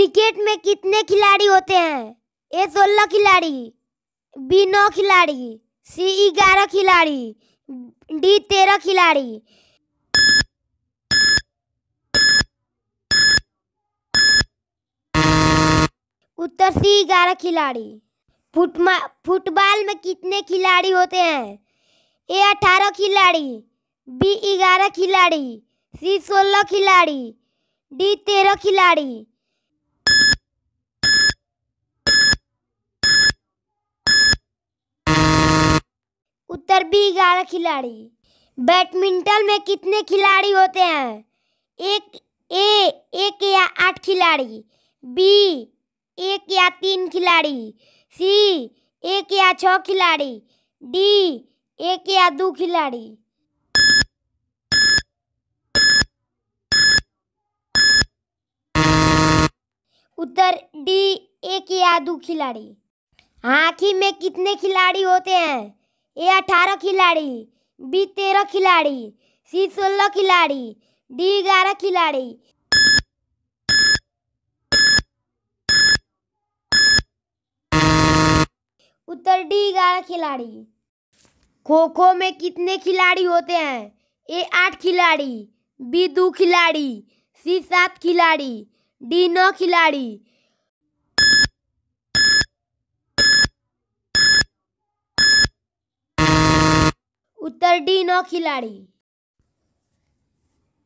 cricket में कितने खिलाड़ी होते हैं ए सोलह खिलाड़ी बी नौ खिलाड़ी सी ग्यारह खिलाड़ी डी तेरह खिलाड़ी उत्तर सी ग्यारह खिलाड़ी फुटमा फुटबॉल में कितने खिलाड़ी होते हैं ए अठारह खिलाड़ी बी ग्यारह खिलाड़ी सी सोलह खिलाड़ी डी तेरह खिलाड़ी नंबर बी ग्यारह खिलाड़ी बैडमिंटन में कितने खिलाड़ी होते हैं एक ए एक या आठ खिलाड़ी बी एक या तीन खिलाड़ी सी एक या छः खिलाड़ी डी एक या दो खिलाड़ी उत्तर डी एक या दो खिलाड़ी हाथी में कितने खिलाड़ी होते हैं ए अठारह खिलाड़ी बी तेरह खिलाड़ी सी सोलह खिलाड़ी डी ग्यारह खिलाड़ी उत्तर डी ग्यारह खिलाड़ी खो खो में कितने खिलाड़ी होते हैं ए आठ खिलाड़ी बी दो खिलाड़ी सी सात खिलाड़ी डी नौ खिलाड़ी कबड्डी नौ खिलाड़ी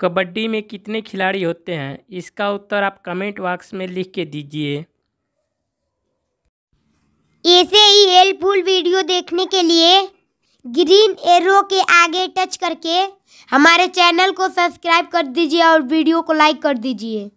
कबड्डी में कितने खिलाड़ी होते हैं इसका उत्तर आप कमेंट बॉक्स में लिख के दीजिए ऐसे ही हेल्पफुल वीडियो देखने के लिए ग्रीन एरो के आगे टच करके हमारे चैनल को सब्सक्राइब कर दीजिए और वीडियो को लाइक कर दीजिए